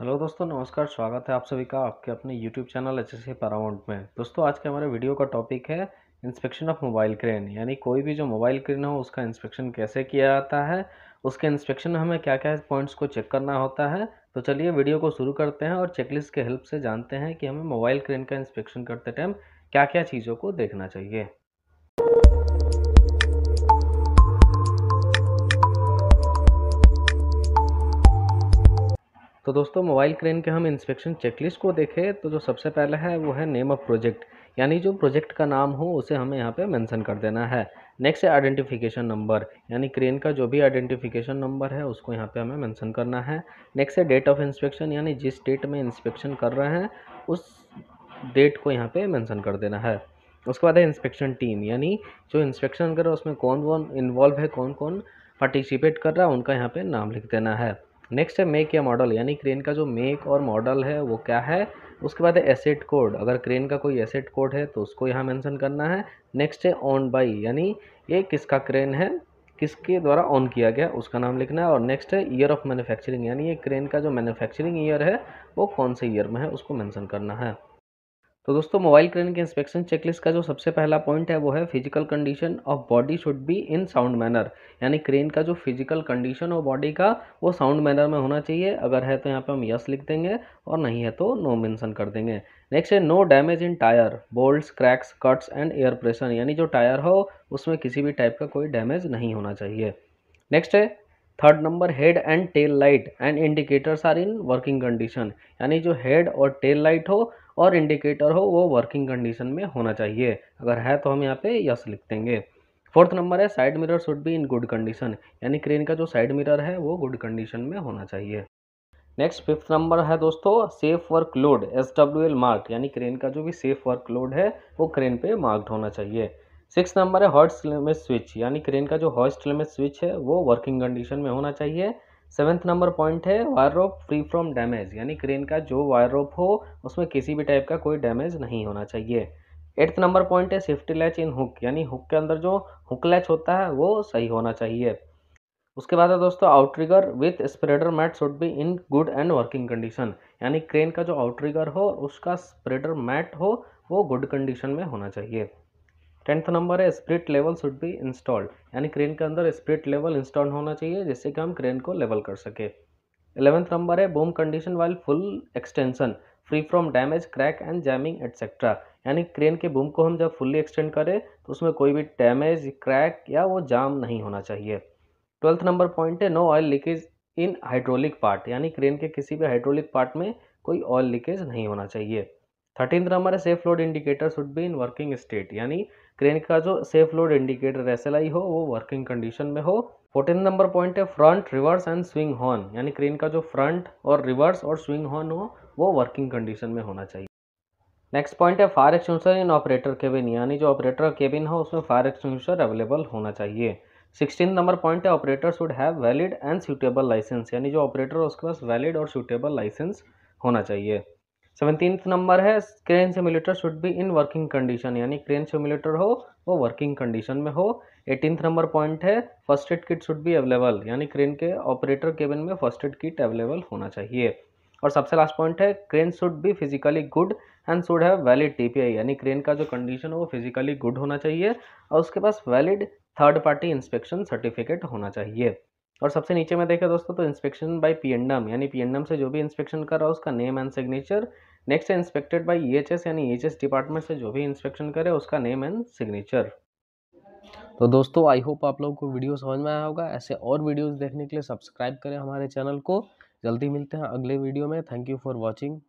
hello दोस्तों नमस्कार स्वागत है आप सभी का आपके अपने YouTube channel H S Paramount में दोस्तों आज के हमारे वीडियो का टॉपिक है इंस्पेक्शन ऑफ मोबाइल क्रेन यानी कोई भी जो मोबाइल क्रेन हो उसका इंस्पेक्शन कैसे किया जाता है उसके इंस्पेक्शन में हमें क्या क्या पॉइंट्स को चेक करना होता है तो चलिए वीडियो को शुरू करते हैं और चेकलिस्ट के हेल्प से जानते हैं कि हमें मोबाइल क्रेन का इंस्पेक्शन करते टाइम क्या क्या चीज़ों को देखना चाहिए तो दोस्तों मोबाइल क्रेन के हम इंस्पेक्शन चेकलिस्ट को देखें तो जो सबसे पहले है वो है नेम ऑफ प्रोजेक्ट यानी जो प्रोजेक्ट का नाम हो उसे हमें यहाँ पे मेंशन कर देना है नेक्स्ट है आइडेंटिफिकेशन नंबर यानी क्रेन का जो भी आइडेंटिफिकेशन नंबर है उसको यहाँ पे हमें मेंशन करना है नेक्स्ट है डेट ऑफ इंस्पेक्शन यानी जिस डेट में इंस्पेक्शन कर रहे हैं उस डेट को यहाँ पर मैंसन कर देना है उसके बाद है इंस्पेक्शन टीम यानी जो इंस्पेक्शन कर रहा है उसमें कौन कौन इन्वॉल्व है कौन कौन पार्टिसिपेट कर रहा है उनका यहाँ पर नाम लिख देना है नेक्स्ट है मेक या मॉडल यानी क्रेन का जो मेक और मॉडल है वो क्या है उसके बाद है एसेट कोड अगर क्रेन का कोई एसेट कोड है तो उसको यहाँ मेंशन करना है नेक्स्ट है ऑन बाई यानी ये किसका क्रेन है किसके द्वारा ऑन किया गया उसका नाम लिखना है और नेक्स्ट है ईयर ऑफ मैन्युफैक्चरिंग यानी ये क्रेन का जो मैन्युफैक्चरिंग ईयर है वो कौन से ईयर में है उसको मैंसन करना है तो दोस्तों मोबाइल क्रेन के इंस्पेक्शन चेकलिस्ट का जो सबसे पहला पॉइंट है वो है physical condition of body should be in sound manner यानी क्रेन का जो फिजिकल कंडीशन और बॉडी का वो साउंड मैनर में होना चाहिए अगर है तो यहाँ पे हम यस लिख देंगे और नहीं है तो नो मेंशन कर देंगे नेक्स्ट है no damage in tyre bolt cracks cuts and air pressure यानी जो टायर हो उसमें किसी भी टाइप का कोई डैमेज नहीं होना चाहिए नेक्स्ट है third number head and tail light and indicators are in working condition यानी जो हेड और टेल लाइट हो और इंडिकेटर हो वो वर्किंग कंडीशन में होना चाहिए अगर है तो हम यहाँ पे यस लिख देंगे फोर्थ नंबर है side mirror should be in good condition यानी क्रेन का जो साइड मिरर है वो गुड कंडीशन में होना चाहिए नेक्स्ट फिफ्थ नंबर है दोस्तों safe work load S W L mark यानी क्रेन का जो भी सेफ वर्क लोड है वो क्रेन पे मार्क्ड होना चाहिए सिक्स नंबर है हॉट स्लेमेज स्विच यानी क्रेन का जो हॉट स्लेमेज स्विच है वो वर्किंग कंडीशन में होना चाहिए सेवन्थ नंबर पॉइंट है wire rope free from damage यानी क्रेन का जो वायर रोप हो उसमें किसी भी टाइप का कोई डैमेज नहीं होना चाहिए एट्थ नंबर पॉइंट है सेफ्टी लैच इन हुक यानी हुक के अंदर जो हुक लैच होता है वो सही होना चाहिए उसके बाद है दोस्तों outrigger with spreader mat should be in good and working condition यानी क्रेन का जो आउटरिगर हो उसका स्प्रेडर मैट हो वो गुड कंडीशन में होना चाहिए टेंथ नंबर है spirit level should be installed यानी क्रेन के अंदर स्प्रिट लेवल इंस्टॉल होना चाहिए जिससे कि हम क्रेन को लेवल कर सके एलेवेंथ नंबर है boom condition while full extension free from damage crack and jamming etcetera यानी क्रेन के बूम को हम जब फुल्ली एक्सटेंड करें तो उसमें कोई भी डैमेज क्रैक या वो जाम नहीं होना चाहिए ट्वेल्थ नंबर पॉइंट है no oil leakage in hydraulic part यानी क्रेन के किसी भी हाइड्रोलिक पार्ट में कोई ऑयल लीकेज नहीं होना चाहिए थर्टीन हमारे safe load indicator should be in working state यानी क्रेन का जो सेफ लोड इंडिकेटर एस हो वो वर्किंग कंडीशन में हो फोर्टीन नंबर पॉइंट है front reverse and swing horn यानी क्रेन का जो फ्रंट और रिवर्स और स्विंग हॉर्न हो वो वर्किंग कंडीशन में होना चाहिए नेक्स्ट पॉइंट है fire extension in operator cabin यानी जो ऑपरेटर केबिन हो उसमें फायर एक्सटेंशन अवेलेबल होना चाहिए सिक्सटीन नंबर पॉइंट है operator should have valid and suitable licence यानी जो ऑपरेटर है उसके पास वैलिड और सूटेबल लाइसेंस होना चाहिए सेवनटीन नंबर है crane simulator should be in working condition यानी क्रेन सिमुलेटर हो वो वर्किंग कंडीशन में हो एटीन नंबर पॉइंट है first aid kit should be available यानी क्रेन के ऑपरेटर केबिन में फर्स्ट एड किट अवेलेबल होना चाहिए और सबसे लास्ट पॉइंट है crane should be physically good and should have valid TPI यानी क्रेन का जो कंडीशन हो वो फिजिकली गुड होना चाहिए और उसके पास valid third party inspection certificate होना चाहिए और सबसे नीचे में देखें दोस्तों तो इंस्पेक्शन बाय पीएनडम यानी पीएनडम से जो भी इंस्पेक्शन कर रहा है उसका नेम एंड सिग्नेचर नेक्स्ट है इंस्पेक्टेड बाय ईएचएस यानी ईएचएस e डिपार्टमेंट से जो भी इंस्पेक्शन करे उसका नेम एंड सिग्नेचर तो दोस्तों आई होप आप लोगों को वीडियो समझ में आया होगा ऐसे और वीडियोज देखने के लिए सब्सक्राइब करें हमारे चैनल को जल्दी मिलते हैं अगले वीडियो में थैंक यू फॉर वॉचिंग